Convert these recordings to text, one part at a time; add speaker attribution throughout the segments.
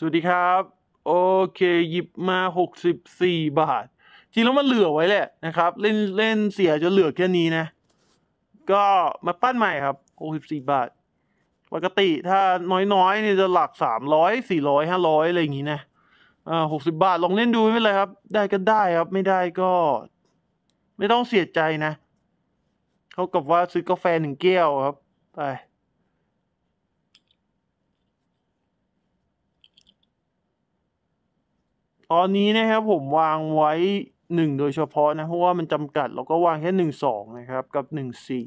Speaker 1: สวัสดีครับ โอเค หยิบมา 64 บาทจริงแล้วมันเหลือไว้แหละนะครับ เล่นเล่นเสียจนเหลือแค่นี้นะ ก็มาปั้นใหม่ครับ 64 บาท ปกติถ้าน้อยๆเนี่ยจะหลัก 300 400 500 อะไรอย่างงี้นะอ่า60 บาทลองเล่นดูไม่เป็นไรครับ ได้ก็ได้ครับ ไม่ได้ก็ไม่ต้องเสียใจนะ เขากับว่าซื้อกาแฟหนึ่งแก้วครับไปตอนนี้นะครับผมวางไว้หนึ่งโดยเฉพาะนะเพราะว่ามันจำกัดเราก็วางแค่หนึ่งสองนะครับกับหนึ่งสี่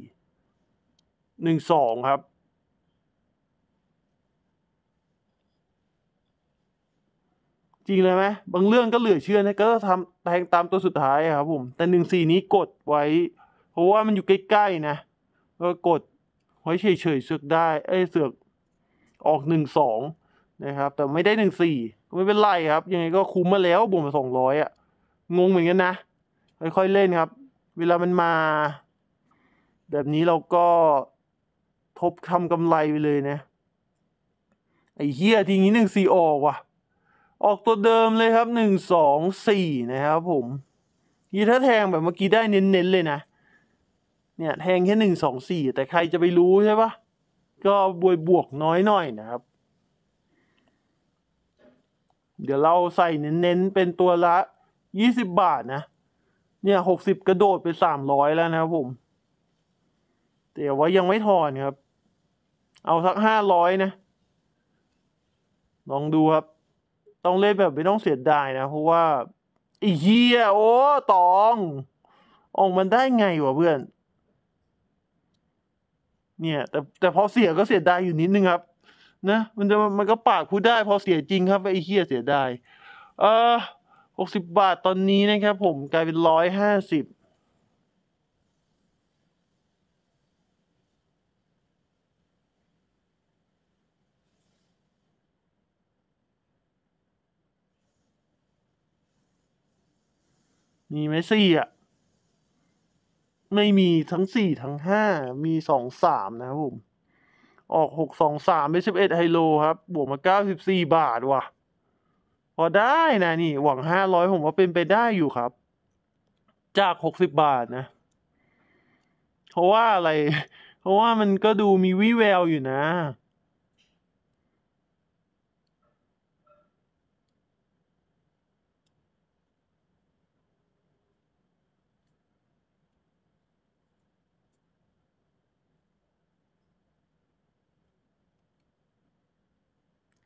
Speaker 1: หนึ่งสองครับ จริงเลยไหมบางเรื่องก็เหลือเชื่อนะก็ทำแทงตามตัวสุดท้ายครับผมแต่หนึ่งสี่นี้กดไว้ เพราะว่ามันอยู่ใกล้ๆนะก็กดไว้เฉยๆเสือกได้ เอ้เสือกออกหนึ่งสองนะครับแต่ไม่ได้หนึ่งสี่ไม่เป็นไรครับ ยังไงก็คุ้มมาแล้วบวกมาสองร้อยอ่ะ งงเหมือนกันนะ ค่อยๆเล่นครับ เวลามันมาแบบนี้เราก็ทบทำกำไรไปเลยนะ ไอ้เฮียทีนี้หนึ่งสี่ออกว่ะ ออกตัวเดิมเลยครับหนึ่งสองสี่นะครับผมยี่ถ้าแทงแบบเมื่อกี้ได้เน้น ๆ เลยนะเนี่ย แทงแค่หนึ่งสองสี่แต่ใครจะไปรู้ใช่ปะก็บวยบวกน้อยหน่อยนะครับเดี๋ยวเราใส่เน้นๆเป็นตัวละยี่สิบบาทนะ เนี่ยหกสิบกระโดดไปสามร้อยแล้วนะครับผม เดี๋ยวว่ายังไม่ถอนครับ เอาสักห้าร้อยนะ ลองดูครับ ต้องเล่นแบบไม่ต้องเสียดายนะ เพราะว่าอีเหี้ยโอ้ ตอง องมันได้ไงวะเพื่อน เนี่ย แต่แต่พอเสียก็เสียดายอยู่นิดนึงครับนะมันจะมันก็ปากพูดได้ พอเสียจริงครับไอ้เฮียเสียได้เออหกสิบบาทตอนนี้นะครับผมกลายเป็นร้อยห้าสิบ มีไหมสี่อ่ะไม่มีทั้งสี่ทั้งห้ามีสองสามนะครับผมออกหกสองสามเป่สิบเอ็ดไฮโลครับ บวกมาเก้าสิบสี่บาทว่ะพอได้นะนี่หวังห้าร้อยผมว่าเป็นไปได้อยู่ครับ จากหกสิบบาทนะ เพราะว่าอะไร เพราะว่ามันก็ดูมีวิแววอยู่นะ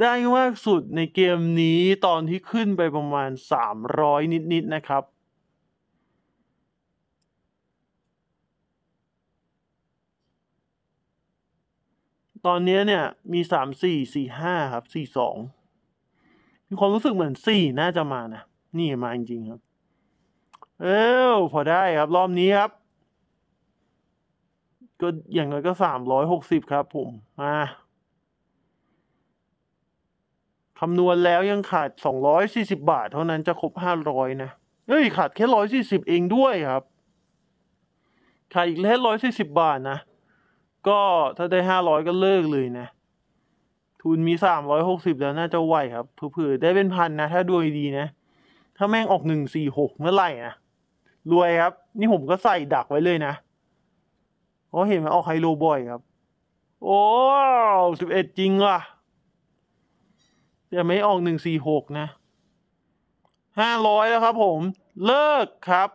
Speaker 1: ได้มากสุดในเกมนี้ตอนที่ขึ้นไปประมาณ 300 นิดๆนนะครับ ตอนนี้เนี่ยมี 3 4 4 5 ครับ 4 2มีความรู้สึกเหมือน 4 น่าจะมานะ นี่มาจริง ๆ ครับ เออพอได้ครับ รอบนี้ครับ ก็อย่างร้อยก็ 360 ครับผมมาคำนวณแล้วยังขาด240 บาทเท่านั้นจะครบ 500นะเอ้ยขาดแค่ 140เองด้วยครับขาดอีกแค่140 บาทนะ ก็ถ้าได้ 500 ก็เลิกเลยนะ ทุนมี 360 แล้วน่าจะไหวครับเผื่อได้เป็นพันนะ ถ้าดวงดีนะ ถ้าแม่งออก 146 เมื่อไหร่นะ รวยครับ นี่ผมก็ใส่ดักไว้เลยนะเพราะเห็นมันออกไฮโลบ่อยครับ โอ้11จริงว่ะ๋ยวไม่ออกหนึ่งสี่หกนะห้าร้อยแล้วครับผมเลิกครับ